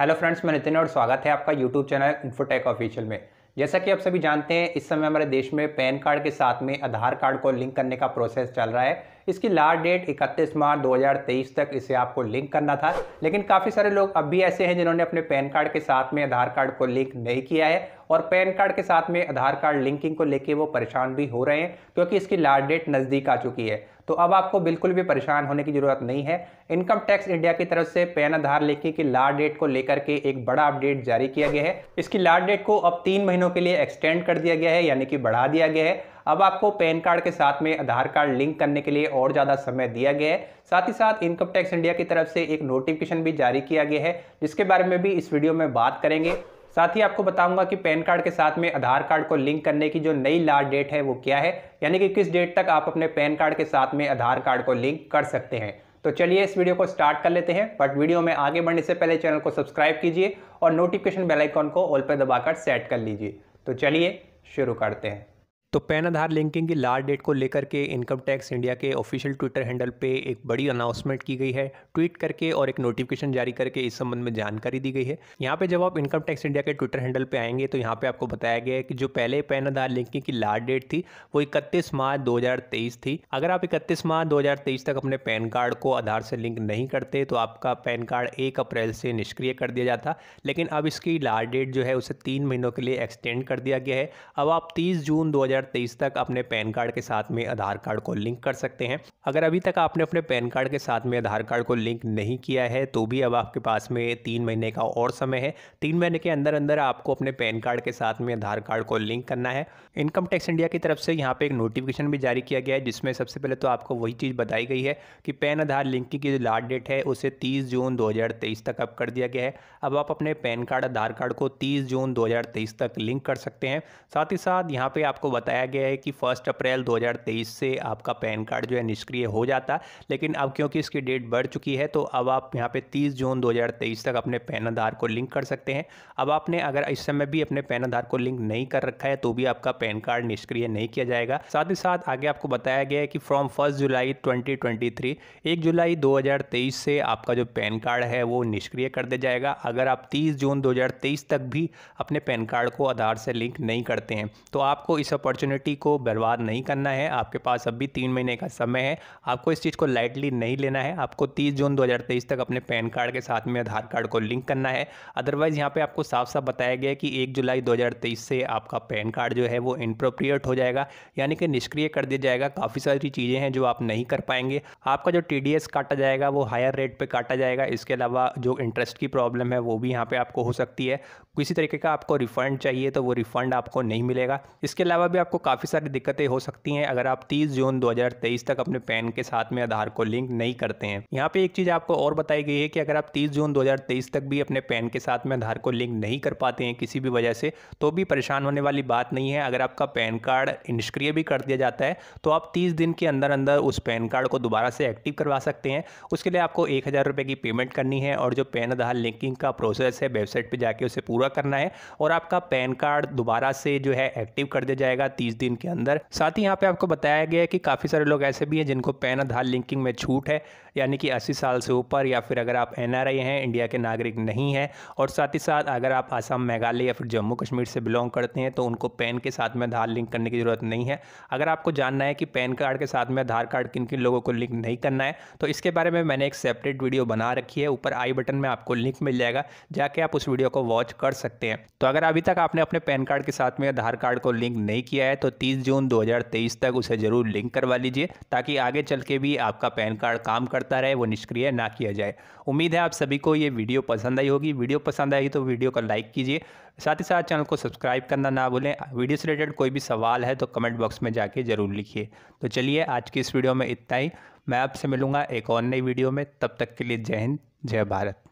hello friends मैं नितिन और स्वागत है आपका यूट्यूब चैनल इन्फोटेक ऑफिशियल में जैसा कि आप सभी जानते हैं इस समय हमारे देश में पैन कार्ड के साथ में आधार कार्ड को लिंक करने का प्रोसेस चल रहा है इसकी लास्ट डेट 31 मार्च 2023 तक इसे आपको लिंक करना था लेकिन काफ़ी सारे लोग अब भी ऐसे हैं जिन्होंने अपने पैन कार्ड के साथ में आधार कार्ड को लिंक नहीं किया है और पैन कार्ड के साथ में आधार कार्ड लिंकिंग को लेकर वो परेशान भी हो रहे हैं क्योंकि इसकी लास्ट डेट नज़दीक आ चुकी है तो अब आपको बिल्कुल भी परेशान होने की जरूरत नहीं है इनकम टैक्स इंडिया की तरफ से पैन आधार लेखी की लास्ट डेट को लेकर के एक बड़ा अपडेट जारी किया गया है इसकी लास्ट डेट को अब तीन महीनों के लिए एक्सटेंड कर दिया गया है यानी कि बढ़ा दिया गया है अब आपको पैन कार्ड के साथ में आधार कार्ड लिंक करने के लिए और ज़्यादा समय दिया गया है साथ ही साथ इनकम टैक्स इंडिया की तरफ से एक नोटिफिकेशन भी जारी किया गया है जिसके बारे में भी इस वीडियो में बात करेंगे साथ ही आपको बताऊंगा कि पैन कार्ड के साथ में आधार कार्ड को लिंक करने की जो नई लास्ट डेट है वो क्या है यानी कि किस डेट तक आप अपने पैन कार्ड के साथ में आधार कार्ड को लिंक कर सकते हैं तो चलिए इस वीडियो को स्टार्ट कर लेते हैं बट वीडियो में आगे बढ़ने से पहले चैनल को सब्सक्राइब कीजिए और नोटिफिकेशन बेलाइकॉन को ऑल पर दबाकर सेट कर लीजिए तो चलिए शुरू करते हैं तो पैन आधार लिंकिंग की लास्ट डेट को लेकर के इनकम टैक्स इंडिया के ऑफिशियल ट्विटर हैंडल पे एक बड़ी अनाउंसमेंट की गई है ट्वीट करके और एक नोटिफिकेशन जारी करके इस संबंध में जानकारी दी गई है यहाँ पे जब आप इनकम टैक्स इंडिया के ट्विटर हैंडल पे आएंगे तो यहाँ पे आपको बताया गया है कि जो पहले पैन आधार लिंकिंग की लास्ट डेट थी वो इकतीस मार्च दो थी अगर आप इकतीस मार्च दो तक अपने पैन कार्ड को आधार से लिंक नहीं करते तो आपका पैन कार्ड एक अप्रैल से निष्क्रिय कर दिया जाता लेकिन अब इसकी लास्ट डेट जो है उसे तीन महीनों के लिए एक्सटेंड कर दिया गया है अब आप तीस जून दो 2023 तक अपने पैन कार्ड के साथ में आधार कार्ड को लिंक कर सकते हैं अगर अभी तक आपने अपने पैन कार्ड के साथ में आधार कार्ड को लिंक नहीं किया है तो भी अब आपके पास में तीन महीने का और समय है तीन महीने के अंदर अंदर आपको अपने पैन कार्ड के साथ में आधार कार्ड को लिंक करना है इनकम टैक्स इंडिया की तरफ से यहाँ पे एक नोटिफिकेशन भी जारी किया गया है जिसमें सबसे पहले तो आपको वही चीज़ बताई गई है कि पैन आधार लिंक की जो लास्ट डेट है उसे तीस जून दो तक अब कर दिया गया है अब आप अपने पैन कार्ड आधार कार्ड को तीस जून दो तक लिंक कर सकते हैं साथ ही साथ यहाँ पे आपको बता बताया गया है कि फर्स्ट अप्रैल 2023 से आपका पैन कार्ड जो है निष्क्रिय हो जाता लेकिन अब क्योंकि इसकी डेट बढ़ चुकी है तो अब आप यहाँ पे 30 जून 2023 तक अपने पैन आधार को लिंक कर सकते हैं अब आपने अगर इस समय भी अपने पैन आधार को लिंक नहीं कर रखा है तो भी आपका पैन कार्ड निष्क्रिय नहीं किया जाएगा साथ ही साथ आगे आपको बताया गया है कि from first July twenty twenty जुलाई दो से आपका जो पैन कार्ड है वो निष्क्रिय कर दिया जाएगा अगर आप तीस जून दो तक भी अपने पैन कार्ड को आधार से लिंक नहीं करते हैं तो आपको इस अपॉर्चुनिटी अपॉर्चुनिटी को बर्बाद नहीं करना है आपके पास अब भी तीन महीने का समय है आपको इस चीज़ को लाइटली नहीं लेना है आपको 30 जून 2023 तक अपने पैन कार्ड के साथ में आधार कार्ड को लिंक करना है अदरवाइज़ यहाँ पे आपको साफ साफ बताया गया कि एक जुलाई दो से आपका पैन कार्ड जो है वो इनप्रोप्रिएट हो जाएगा यानी कि निष्क्रिय कर दिया जाएगा काफ़ी सारी चीज़ें हैं जो आप नहीं कर पाएंगे आपका जो टी काटा जाएगा वो हायर रेट पर काटा जाएगा इसके अलावा जो इंटरेस्ट की प्रॉब्लम है वो भी यहाँ पर आपको हो सकती है किसी तरीके का आपको रिफंड चाहिए तो वो रिफंड आपको नहीं मिलेगा इसके अलावा भी आप आपको काफ़ी सारी दिक्कतें हो सकती हैं अगर आप 30 जून 2023 तक अपने पैन के साथ में आधार को लिंक नहीं करते हैं यहाँ पे एक चीज़ आपको और बताई गई है कि अगर आप 30 जून 2023 तक भी अपने पैन के साथ में आधार को लिंक नहीं कर पाते हैं किसी भी वजह से तो भी परेशान होने वाली बात नहीं है अगर आपका पैन कार्ड निष्क्रिय भी कर दिया जाता है तो आप तीस दिन के अंदर अंदर उस पैन कार्ड को दोबारा से एक्टिव करवा सकते हैं उसके लिए आपको एक हज़ार रुपये की पेमेंट करनी है और जो पैन आधार लिंकिंग का प्रोसेस है वेबसाइट पर जाके उसे पूरा करना है और आपका पैन कार्ड दोबारा से जो है एक्टिव कर दिया जाएगा तीस दिन के अंदर साथ ही यहाँ पे आपको बताया गया है कि काफ़ी सारे लोग ऐसे भी हैं जिनको पैन आधार लिंकिंग में छूट है यानी कि अस्सी साल से ऊपर या फिर अगर आप एन हैं इंडिया के नागरिक नहीं हैं और साथ ही साथ अगर आप आसाम मेघालय या फिर जम्मू कश्मीर से बिलोंग करते हैं तो उनको पैन के साथ में आधार लिंक करने की ज़रूरत नहीं है अगर आपको जानना है कि पैन कार्ड के साथ में आधार कार्ड किन किन लोगों को लिंक नहीं करना है तो इसके बारे में मैंने एक सेपरेट वीडियो बना रखी है ऊपर आई बटन में आपको लिंक मिल जाएगा जाके आप उस वीडियो को वॉच कर सकते हैं तो अगर अभी तक आपने अपने पैन कार्ड के साथ में आधार कार्ड को लिंक नहीं किया है है तो 30 जून 2023 तक उसे ज़रूर लिंक करवा लीजिए ताकि आगे चल के भी आपका पैन कार्ड काम करता रहे वो निष्क्रिय ना किया जाए उम्मीद है आप सभी को ये वीडियो पसंद आई होगी वीडियो पसंद आई तो वीडियो को लाइक कीजिए साथ ही साथ चैनल को सब्सक्राइब करना ना भूलें वीडियो से रिलेटेड कोई भी सवाल है तो कमेंट बॉक्स में जाके ज़रूर लिखिए तो चलिए आज की इस वीडियो में इतना ही मैं आपसे मिलूंगा एक और नई वीडियो में तब तक के लिए जय हिंद जय भारत